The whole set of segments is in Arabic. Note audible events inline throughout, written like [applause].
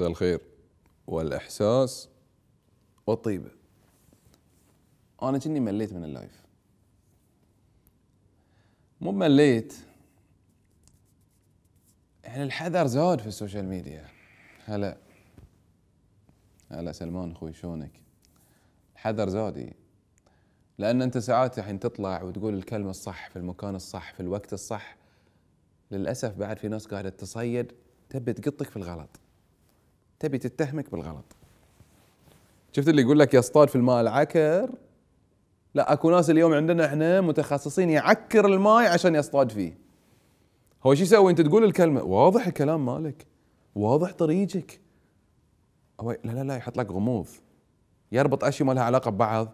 مساء الخير والإحساس والطيبة أنا كني مليت من اللايف مو مليت يعني الحذر زاد في السوشيال ميديا هلا هلا سلمان اخوي شلونك؟ الحذر زاد إيه. لان انت ساعات الحين تطلع وتقول الكلمه الصح في المكان الصح في الوقت الصح للاسف بعد في ناس قاعده تصيد تبي تقطك في الغلط تبي تتهمك بالغلط شفت اللي يقول لك يصطاد في الماء العكر لا اكو ناس اليوم عندنا احنا متخصصين يعكر الماي عشان يصطاد فيه هو شو يسوي انت تقول الكلمه واضح الكلام مالك واضح طريقك لا لا لا يحط لك غموض يربط اشياء ما لها علاقه ببعض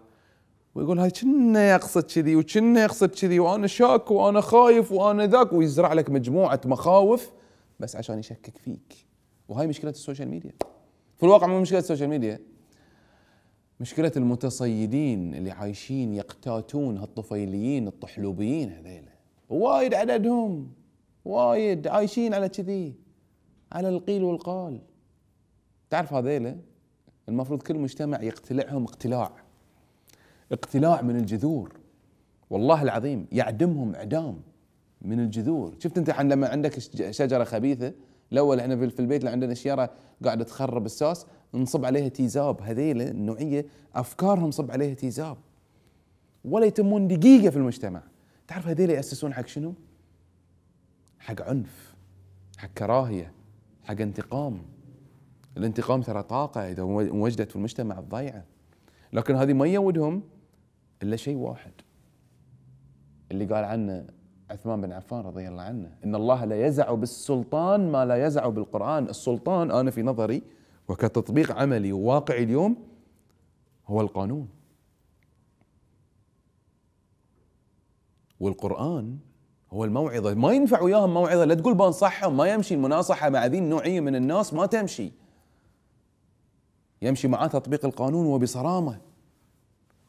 ويقول هاي كنا يقصد كذي وكنا يقصد كذي وانا شاك وانا خايف وانا ذاك ويزرع لك مجموعه مخاوف بس عشان يشكك فيك وهي مشكله السوشيال ميديا في الواقع مو مشكله السوشيال ميديا مشكله المتصيدين اللي عايشين يقتاتون هالطفيليين الطحلوبيين هذيلا وايد عددهم وايد عايشين على كذي على القيل والقال تعرف هذيلا المفروض كل مجتمع يقتلعهم اقتلاع اقتلاع من الجذور والله العظيم يعدمهم اعدام من الجذور شفت انت لما عندك شجره خبيثه الاول احنا في البيت اللي عندنا شياره قاعده تخرب الساس نصب عليها تيزاب هذيل النوعيه افكارهم صب عليها تيزاب ولا يتمون دقيقه في المجتمع تعرف هذيل ياسسون حق شنو؟ حق عنف حق كراهيه حق انتقام الانتقام ترى طاقه اذا وجدت في المجتمع الضيعه لكن هذه ما يودهم الا شيء واحد اللي قال عنه عثمان بن عفان رضي الله عنه إن الله لا يزع بالسلطان ما لا يزع بالقرآن السلطان أنا في نظري وكتطبيق عملي وواقعي اليوم هو القانون والقرآن هو الموعظة ما ينفع وياهم موعظة لا تقول بنصحهم ما يمشي المناصحة مع ذي النوعية من الناس ما تمشي يمشي معاه تطبيق القانون وبصرامة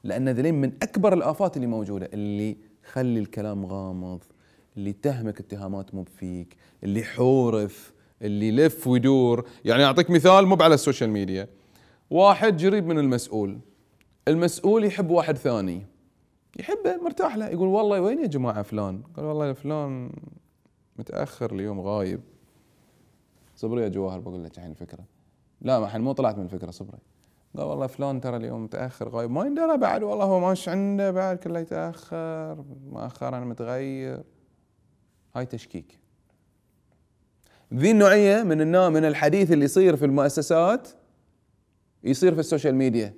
لأن ذلين من أكبر الآفات اللي موجودة اللي خلي الكلام غامض اللي يتهمك اتهامات مو فيك اللي حورف اللي يلف ويدور يعني اعطيك مثال مو على السوشيال ميديا واحد قريب من المسؤول المسؤول يحب واحد ثاني يحبه مرتاح له يقول والله وين يا جماعه فلان قال والله فلان متاخر اليوم غايب صبري يا جواهر بقول لك الحين الفكره لا ما مو طلعت من الفكره صبري لا والله فلان ترى اليوم متاخر غايب ما يندرى بعد والله هو ماش عنده بعد كله يتاخر مؤخرا متغير هاي تشكيك ذي النوعيه من النوع من الحديث اللي يصير في المؤسسات يصير في السوشيال ميديا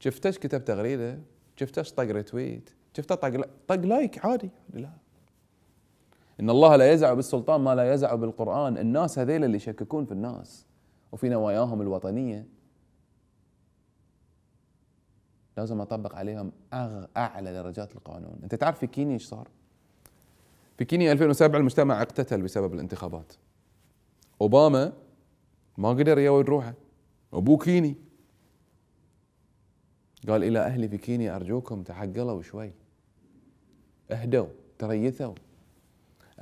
شفتش كتب تغريده شفتش طق ريتويت شفته طق طق لايك عادي لا ان الله لا يزع بالسلطان ما لا يزع بالقران الناس هذيل اللي يشككون في الناس وفي نواياهم الوطنيه لازم اطبق عليهم اعلى درجات القانون انت تعرف في كينيا ايش صار في كينيا 2007 المجتمع اقتتل بسبب الانتخابات اوباما ما قدر يود روحه ابوه كيني قال الى اهلي في كينيا ارجوكم تحقلوا شوي اهدوا تريثوا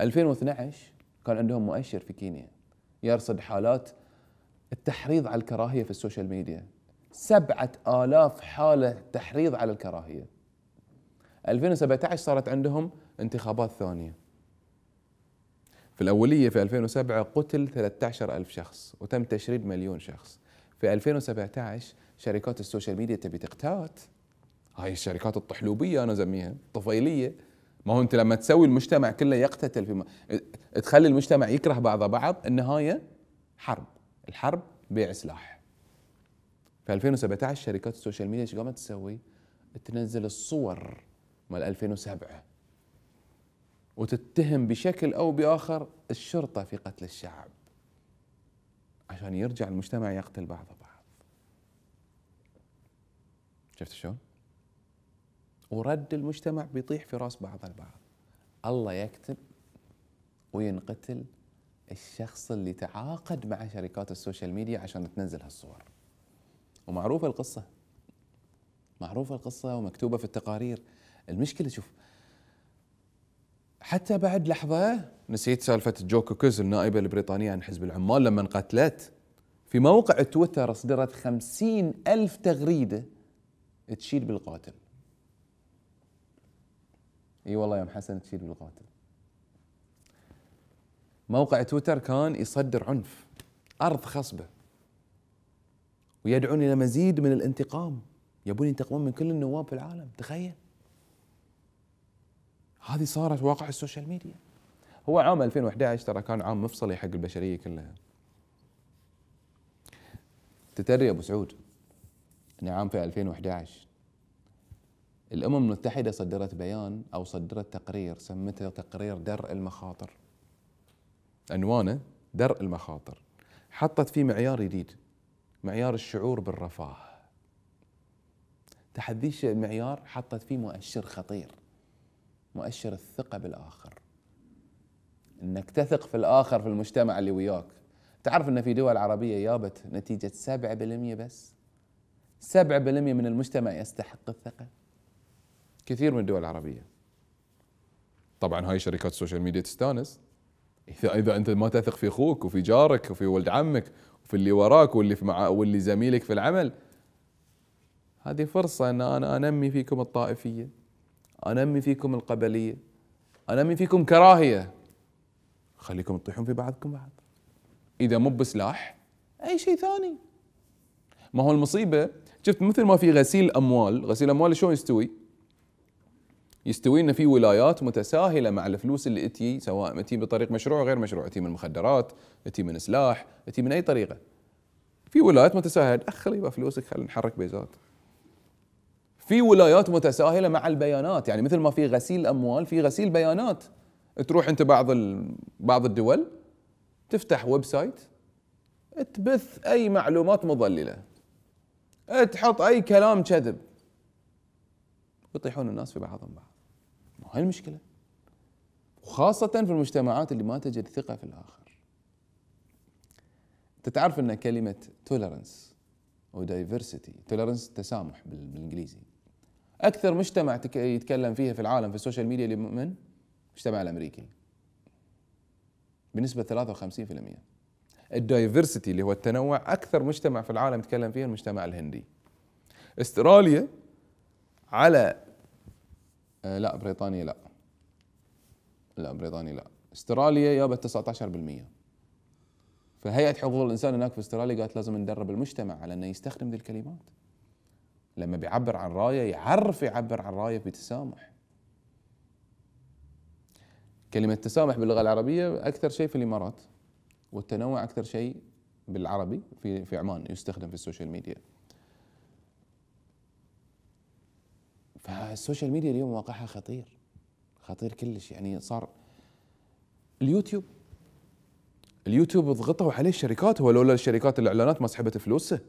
2012 كان عندهم مؤشر في كينيا يرصد حالات التحريض على الكراهيه في السوشيال ميديا سبعة آلاف حالة تحريض على الكراهية 2017 صارت عندهم انتخابات ثانية في الأولية في 2007 قتل 13 ألف شخص وتم تشريد مليون شخص في 2017 شركات السوشيال ميديا تبي تقتات هاي الشركات الطحلوبية أنا أسميها الطفيلية ما هو أنت لما تسوي المجتمع كله يقتتل في م... تخلي المجتمع يكره بعضه بعض النهاية حرب الحرب بيع سلاح في 2017 شركات السوشيال ميديا ايش قامت تسوي؟ تنزل الصور مال 2007 وتتهم بشكل او باخر الشرطه في قتل الشعب عشان يرجع المجتمع يقتل بعضه بعض شفت شلون؟ ورد المجتمع بيطيح في راس بعض البعض الله يكتب وينقتل الشخص اللي تعاقد مع شركات السوشيال ميديا عشان تنزل هالصور ومعروفه القصه معروفه القصه ومكتوبه في التقارير المشكله شوف حتى بعد لحظه نسيت سالفه جو كوكز النائبه البريطانيه عن حزب العمال لما انقتلت في موقع تويتر اصدرت خمسين ألف تغريده تشيد بالقاتل اي والله يا ام حسن تشيد بالقاتل موقع تويتر كان يصدر عنف ارض خصبه ويدعون الى مزيد من الانتقام يبون ينتقمون من كل النواب في العالم تخيل هذه صارت واقع السوشيال ميديا هو عام 2011 ترى كان عام مفصلي حق البشريه كلها تتري ابو سعود ان عام في 2011 الامم المتحده صدرت بيان او صدرت تقرير سمته تقرير درء المخاطر عنوانه درء المخاطر حطت فيه معيار جديد معيار الشعور بالرفاه تحديش المعيار حطت فيه مؤشر خطير مؤشر الثقة بالآخر انك تثق في الآخر في المجتمع اللي وياك تعرف ان في دول عربية جابت نتيجة 7% بس 7% من المجتمع يستحق الثقة كثير من الدول العربية طبعا هاي شركات السوشيال ميديا تستانس اذا اذا انت ما تثق في اخوك وفي جارك وفي ولد عمك في اللي وراك واللي في مع واللي زميلك في العمل هذه فرصة أن أنا أنمي فيكم الطائفية أنمي فيكم القبلية أنمي فيكم كراهية خليكم تطيحون في بعضكم بعض إذا مو بسلاح أي شيء ثاني ما هو المصيبة شفت مثل ما في غسيل أموال غسيل أموال شلون يستوي يستوي لنا في ولايات متساهله مع الفلوس اللي اتي سواء اتي بطريق مشروع غير مشروع اتي من مخدرات اتي من سلاح اتي من اي طريقه في ولايات متساهله اخلي يبقى فلوسك خلينا نحرك بيزات في ولايات متساهله مع البيانات يعني مثل ما في غسيل اموال في غسيل بيانات تروح انت بعض بعض الدول تفتح ويب سايت تبث اي معلومات مضلله تحط اي كلام كذب ويطيحون الناس في بعضهم بعض ما هاي المشكلة وخاصة في المجتمعات اللي ما تجد ثقة في الآخر أنت تعرف أن كلمة تولرنس أو دايفرسيتي تولرنس تسامح بالإنجليزي أكثر مجتمع يتكلم فيها في العالم في السوشيال ميديا اللي من المجتمع الأمريكي بنسبة 53% الدايفرسيتي اللي هو التنوع أكثر مجتمع في العالم يتكلم فيه المجتمع الهندي استراليا على آه لا بريطانيا لا لا بريطانيا لا استراليا جابت 19% فهيئه حقوق الانسان هناك في استراليا قالت لازم ندرب المجتمع على انه يستخدم ذي الكلمات لما بيعبر عن رايه يعرف يعبر عن رايه بتسامح كلمه تسامح باللغه العربيه اكثر شيء في الامارات والتنوع اكثر شيء بالعربي في في عمان يستخدم في السوشيال ميديا فالسوشيال ميديا اليوم واقعها خطير خطير كلش يعني صار اليوتيوب اليوتيوب ضغطوا عليه الشركات هو لولا الشركات الاعلانات ما سحبت فلوسه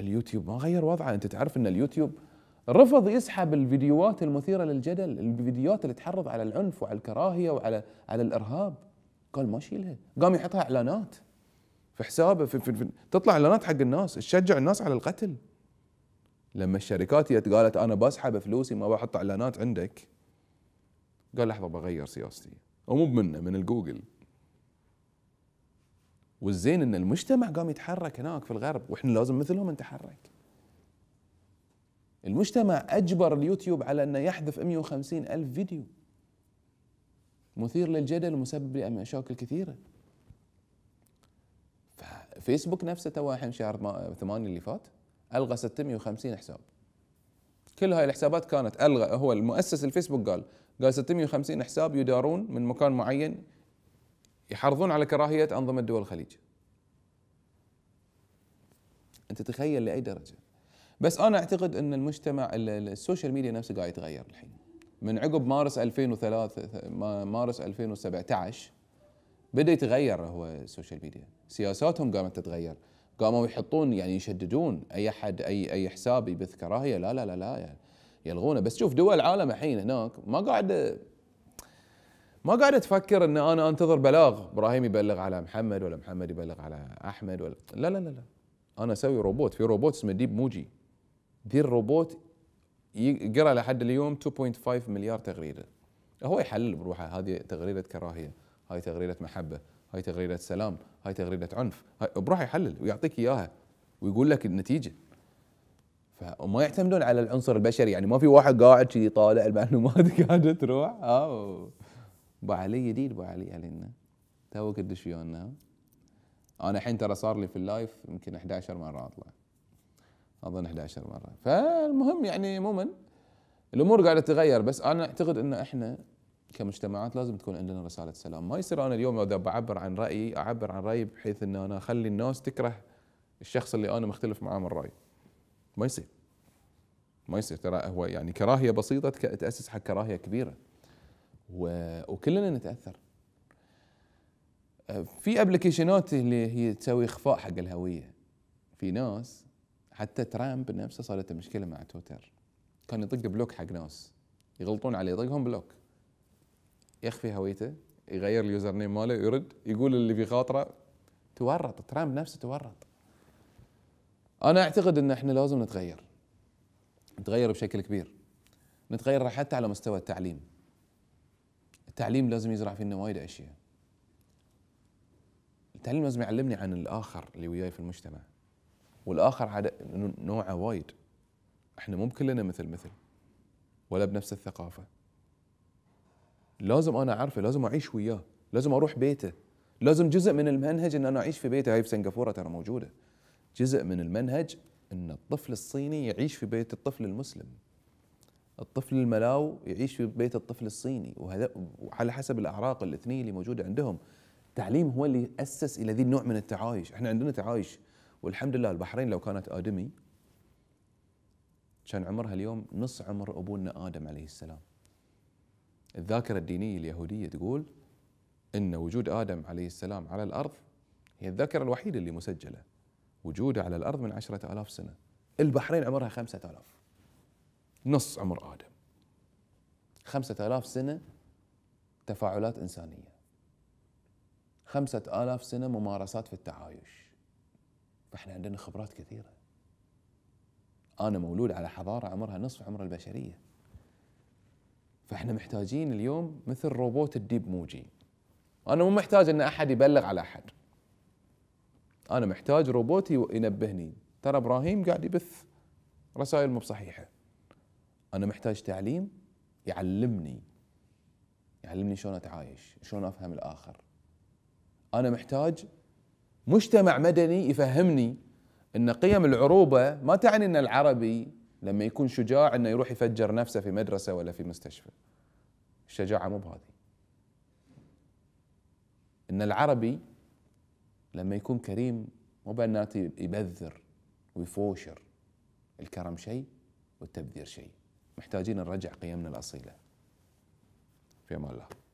اليوتيوب ما غير وضعه انت تعرف ان اليوتيوب رفض يسحب الفيديوهات المثيره للجدل الفيديوهات اللي تحرض على العنف وعلى الكراهيه وعلى على الارهاب قال ما شيلها قام يحطها اعلانات في حسابه في, في, في تطلع اعلانات حق الناس تشجع الناس على القتل لما الشركات جت قالت انا بسحب فلوسي ما بحط اعلانات عندك قال لحظه بغير سياستي ومو منه من الجوجل والزين ان المجتمع قام يتحرك هناك في الغرب واحنا لازم مثلهم نتحرك المجتمع اجبر اليوتيوب على انه يحذف 150 الف فيديو مثير للجدل ومسبب لمشاكل كثيره فيسبوك نفسه تو الحين شهر 8 اللي فات الغى 650 حساب كل هاي الحسابات كانت الغى هو المؤسس الفيسبوك قال قال 650 حساب يدارون من مكان معين يحرضون على كراهيه انظمه دول الخليج انت تخيل لاي درجه بس انا اعتقد ان المجتمع السوشيال ميديا نفسه قاعد يتغير الحين من عقب مارس 2003 مارس 2017 بدا يتغير هو السوشيال ميديا سياساتهم قامت تتغير قاموا يحطون يعني يشددون اي احد اي اي حساب يبث كراهيه لا لا لا لا يعني يلغونه بس شوف دول العالم الحين هناك ما قاعد ما قاعد تفكر ان انا انتظر بلاغ ابراهيم يبلغ على محمد ولا محمد يبلغ على احمد ولا لا لا لا لا انا اسوي روبوت في روبوت اسمه ديب موجي ذي الروبوت يقرا لحد اليوم 2.5 مليار تغريده هو يحلل بروحه هذه تغريده كراهيه هاي تغريده محبه هاي تغريده سلام هاي تغريده عنف هاي بروح يحلل ويعطيك اياها ويقول لك النتيجه فما يعتمدون على العنصر البشري يعني ما في واحد قاعد كذي طالع المعلومات [laughs] قاعده تروح أو آه، ابو علي جديد بو علي علينا توك تدش ويانا انا الحين ترى صار لي في اللايف يمكن 11 مره اطلع اظن 11 مره فالمهم يعني عموما الامور قاعده تتغير بس انا اعتقد ان احنا كمجتمعات لازم تكون عندنا رساله سلام ما يصير انا اليوم اذا بعبر عن رايي اعبر عن رايي بحيث ان انا اخلي الناس تكره الشخص اللي انا مختلف معاه من رايي ما يصير ما يصير ترى هو يعني كراهيه بسيطه تاسس حق كراهيه كبيره و... وكلنا نتاثر آه، في ابلكيشنات اللي هي تسوي اخفاء حق الهويه في ناس حتى ترامب نفسه صارت مشكله مع تويتر كان يطق بلوك حق ناس يغلطون عليه يطقهم بلوك يخفي هويته يغير اليوزر نيم ماله يرد يقول اللي في خاطره تورط ترامب نفسه تورط انا اعتقد ان احنا لازم نتغير نتغير بشكل كبير نتغير حتى على مستوى التعليم التعليم لازم يزرع فينا وايد اشياء التعليم لازم يعلمني عن الاخر اللي وياي في المجتمع والاخر عاد نوعه وايد احنا مو كلنا مثل مثل ولا بنفس الثقافه لازم انا اعرفه لازم اعيش وياه لازم اروح بيته لازم جزء من المنهج ان انا اعيش في بيته هاي في سنغافوره ترى موجوده جزء من المنهج ان الطفل الصيني يعيش في بيت الطفل المسلم الطفل الملاو يعيش في بيت الطفل الصيني وهذا وعلى حسب الاعراق الاثنين اللي موجوده عندهم التعليم هو اللي اسس الى ذي النوع من التعايش احنا عندنا تعايش والحمد لله البحرين لو كانت ادمي كان عمرها اليوم نص عمر ابونا ادم عليه السلام الذاكرة الدينية اليهودية تقول أن وجود آدم عليه السلام على الأرض هي الذاكرة الوحيدة اللي مسجلة وجوده على الأرض من عشرة آلاف سنة البحرين عمرها خمسة آلاف نص عمر آدم خمسة آلاف سنة تفاعلات إنسانية خمسة آلاف سنة ممارسات في التعايش فإحنا عندنا خبرات كثيرة أنا مولود على حضارة عمرها نصف عمر البشرية فاحنا محتاجين اليوم مثل روبوت الديب موجي انا مو محتاج ان احد يبلغ على احد انا محتاج روبوتي ينبهني ترى ابراهيم قاعد يبث رسائل مو بصحيحه انا محتاج تعليم يعلمني يعلمني شلون اتعايش شلون افهم الاخر انا محتاج مجتمع مدني يفهمني ان قيم العروبه ما تعني ان العربي لما يكون شجاع انه يروح يفجر نفسه في مدرسه ولا في مستشفى الشجاعه مو بهذه ان العربي لما يكون كريم مو بأنه يبذر ويفوشر الكرم شيء والتبذير شيء محتاجين نرجع قيمنا الاصيله في امان الله